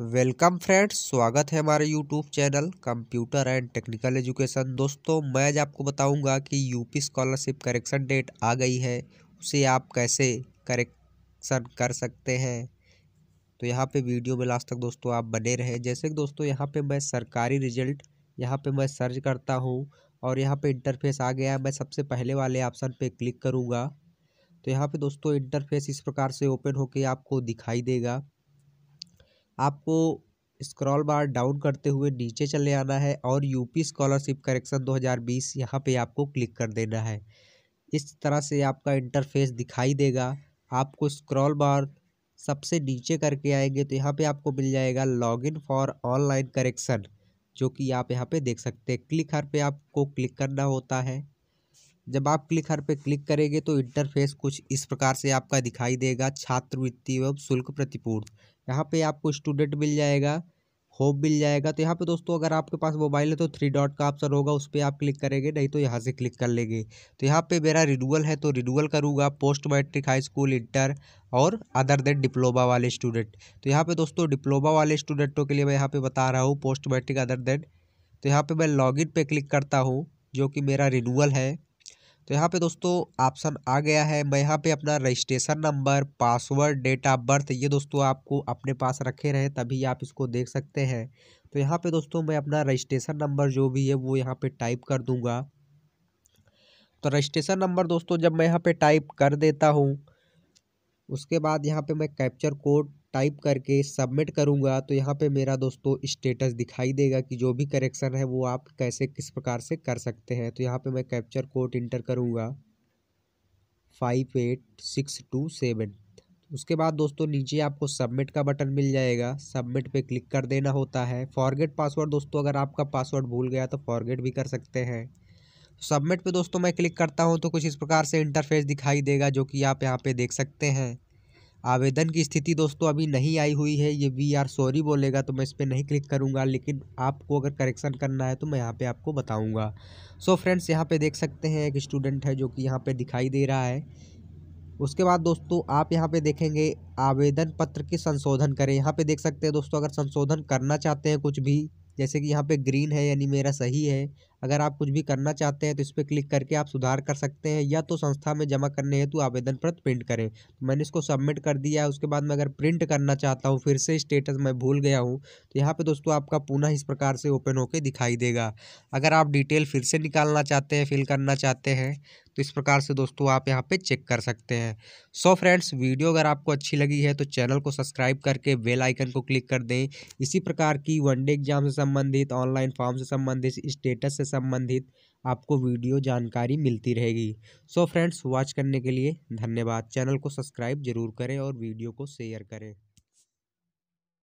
welcome friends स्वागत है हमारे YouTube channel computer and technical education दोस्तों मैं आज आपको बताऊंगा कि यूपी स्कॉलरशिप करेक्शन डेट आ गई है उसे आप कैसे करेक्शन कर सकते हैं तो यहाँ पे वीडियो में लास्ट तक दोस्तों आप बने रहें जैसे कि दोस्तों यहाँ पे मैं सरकारी रिजल्ट यहाँ पर मैं सर्च करता हूँ और यहाँ पर इंटरफेस आ गया मैं सबसे पहले वाले ऑप्शन पर क्लिक करूँगा तो यहाँ पे दोस्तों इंटरफेस इस प्रकार से ओपन होकर आपको दिखाई देगा आपको स्क्रॉल बार डाउन करते हुए नीचे चले आना है और यूपी स्कॉलरशिप करेक्शन 2020 यहाँ पर आपको क्लिक कर देना है इस तरह से आपका इंटरफेस दिखाई देगा आपको स्क्रॉल बार सबसे नीचे करके आएंगे तो यहाँ पे आपको मिल जाएगा लॉगिन फॉर ऑनलाइन करेक्शन जो कि आप यहाँ पे देख सकते हैं क्लिक हर पे आपको क्लिक करना होता है जब आप क्लिक हर पे क्लिक करेंगे तो इंटरफेस कुछ इस प्रकार से आपका दिखाई देगा छात्रवृत्ति एवं शुल्क प्रतिपूर्ण यहाँ पे आपको स्टूडेंट मिल जाएगा होम मिल जाएगा तो यहाँ पे दोस्तों अगर आपके पास मोबाइल है तो थ्री डॉट का ऑप्शन होगा उस पर आप क्लिक करेंगे नहीं तो यहाँ से क्लिक कर लेंगे तो यहाँ पे मेरा रिनूअल है तो रिनूअल करूँगा post matric high school inter और अदर देन डिप्लोमा वाले स्टूडेंट तो यहाँ पे दोस्तों डिप्लोमा वाले स्टूडेंटों के लिए मैं यहाँ पर बता रहा हूँ पोस्ट मैट्रिक अदर देन तो यहाँ पर मैं लॉग पे क्लिक करता हूँ जो कि मेरा रिनूअल है तो यहाँ पे दोस्तों ऑप्शन आ गया है मैं यहाँ पे अपना registration number password date of birth ये दोस्तों आपको अपने पास रखे रहें तभी आप इसको देख सकते हैं तो यहाँ पे दोस्तों मैं अपना रजिस्ट्रेशन नंबर जो भी है वो यहाँ पे टाइप कर दूंगा तो रजिस्ट्रेशन नंबर दोस्तों जब मैं यहाँ पर टाइप कर देता हूँ उसके बाद यहाँ पर मैं कैप्चर कोड टाइप करके सबमिट करूँगा तो यहाँ पे मेरा दोस्तों स्टेटस दिखाई देगा कि जो भी करेक्शन है वो आप कैसे किस प्रकार से कर सकते हैं तो यहाँ पे मैं कैप्चर कोड इंटर करूँगा five eight six two seven उसके बाद दोस्तों नीचे आपको सबमिट का बटन मिल जाएगा सबमिट पे क्लिक कर देना होता है फॉरगेट पासवर्ड दोस्तों अगर आपका पासवर्ड भूल गया तो फॉरगेट भी कर सकते हैं सबमिट पे दोस्तों मैं क्लिक करता हूँ तो कुछ इस प्रकार से इंटरफेस दिखाई देगा जो कि आप यहाँ पे देख सकते हैं आवेदन की स्थिति दोस्तों अभी नहीं आई हुई है ये वी आर सॉरी बोलेगा तो मैं इस पर नहीं क्लिक करूँगा लेकिन आपको अगर करेक्शन करना है तो मैं यहाँ पे आपको बताऊँगा सो फ्रेंड्स यहाँ पे देख सकते हैं एक स्टूडेंट है जो कि यहाँ पे दिखाई दे रहा है उसके बाद दोस्तों आप यहाँ पे देखेंगे आवेदन पत्र के संशोधन करें यहाँ पे देख सकते हैं दोस्तों अगर संशोधन करना चाहते हैं कुछ भी जैसे कि यहाँ पे ग्रीन है यानी मेरा सही है अगर आप कुछ भी करना चाहते हैं तो इस पर क्लिक करके आप सुधार कर सकते हैं या तो संस्था में जमा करने हेतु आवेदन पत्र प्रिंट करें तो मैंने इसको सबमिट कर दिया है उसके बाद मैं अगर प्रिंट करना चाहता हूँ फिर से स्टेटस मैं भूल गया हूँ तो यहाँ पे दोस्तों आपका पुनः इस प्रकार से ओपन होकर दिखाई देगा अगर आप डिटेल फिर से निकालना चाहते हैं फिल करना चाहते हैं तो इस प्रकार से दोस्तों आप यहाँ पे चेक कर सकते हैं सो फ्रेंड्स वीडियो अगर आपको अच्छी लगी है तो चैनल को सब्सक्राइब करके बेल आइकन को क्लिक कर दें इसी प्रकार की वनडे एग्जाम से संबंधित ऑनलाइन फॉर्म से संबंधित स्टेटस से संबंधित आपको वीडियो जानकारी मिलती रहेगी सो फ्रेंड्स वॉच करने के लिए धन्यवाद चैनल को सब्सक्राइब जरूर करें और वीडियो को शेयर करें